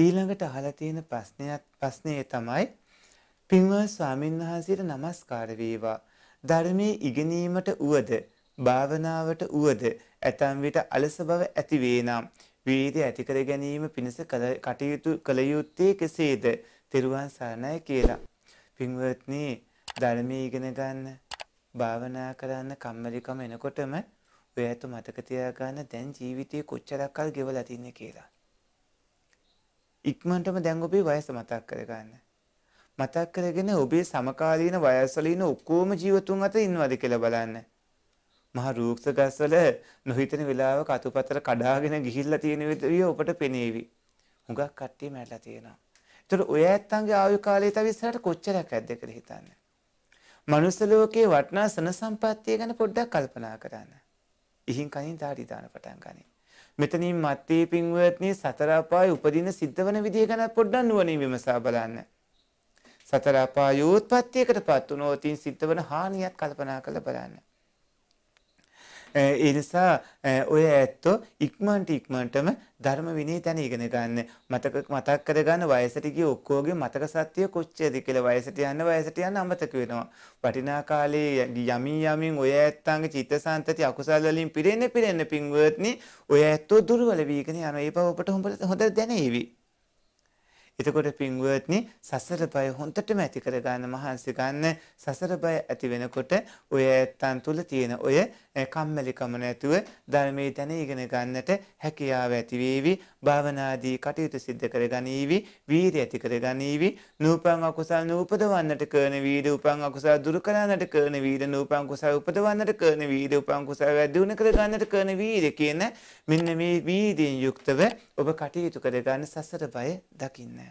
ඊළඟට අහලා තියෙන ප්‍රශ්නයත් ප්‍රශ්නය තමයි පින්වත් ස්වාමින් වහන්සේට নমස්කාර වේවා ධර්මයේ ඉගෙනීමට උවද භාවනාවට උවද ඇතම් විට අලස බව ඇති වේනම් වීර්ය ඇති කර ගැනීම පිණිස කටයුතු කළ යුත්තේ කෙසේද? තෙරුවන් සරණයි කියලා. පින්වත්නි ධර්මයේ ඉගෙන ගන්න භාවනා කරන්න කම්මැලිකම එනකොටම ඔය ඇතු මතක තියාගන්න දැන් ජීවිතේ කොච්චරක්කල් ගෙවලා තින්නේ කියලා. ඉක්මනටම දැන් ඔබේ වයස මතක් කරගන්න. මතක් කරගෙන ඔබේ සමකාලීන වයස්වල ඉන්න ඔක්කොම ජීවතුන් අතර ඉන්නවද කියලා බලන්න. මහා රූක්ෂ ගස්වල නොහිතන වෙලාවක අතුපතර කඩාගෙන ගිහිල්ලා තියෙන විදිය ඔබට පෙනේවි. හුඟක් කට්ටිය මැරලා තියෙනවා. ඒතර ඔය ඇත්තන්ගේ ආයු කාලය තව ඉස්සරහට කොච්චරක් ඇද්ද කියලා හිතන්න. මනුස්ස ලෝකේ වටිනා සන සම්පත්තිය ගැන පොඩ්ඩක් කල්පනා කරන්න. ඉහින් කනින් දාටි දාන පටන් ගනි. මෙතනින් මත්තී පින්වත්නි සතර අපායේ උපදින සිද්ධ වෙන විදිය ගැන පොඩ්ඩක් නුවණින් විමසා බලන්න. සතර අපායෝත්පත්තියකටපත් වුණොතින් සිද්ධ වෙන හානියත් කල්පනා කරලා බලන්න. ඒ නිසා ඔය ඇත්තෝ ඉක්මනට ඉක්මනටම ධර්ම විනය තැන ඉගෙන ගන්න. මතක මතක් කරගන්න වයසට ගිය ඔක්කොගේ මතක සත්‍ය කොච්චරද කියලා වයසට යන වයසට යන අමතක වෙනවා. වටිනා කාලේ යමින් යමින් ඔය ඇත්තන්ගේ චිත්තසංතති අකුසල් වලින් පිරෙන්න පිරෙන්න පින්වත්නි ඔය ඇත්තෝ දුර්වල වීගෙන යනවා. ඒ බව ඔබට හොඳට දැනෙවි. එතකොට පින්වත්නි සසර බය හොන්තටම ඇති කරගන්න මහන්සි ගන්න සසර බය ඇති වෙනකොට ඔය ඇත්තන් තුල තියෙන ඔය කම්මැලිකම නැතුව ධර්මයේ තැන ඉගෙන ගන්නට හැකියාව ඇති වේවි භාවනාදී කටයුතු සිද්ධ කරගනීවි වීරිය ඇති කරගනීවි නූපන් අකුසල් නූපදවන්නට කරන වීර උපන් අකුසල් දුරු කරන්නට කරන වීර නූපන් කුසල් උපදවන්නට කරන වීර උපන් කුසල් වැඩි උන කරගන්නට කරන වීර කියන මෙන්න මේ වීදීන් යුක්තව ඔබ කටයුතු කරගන්න සසර බය දකින්න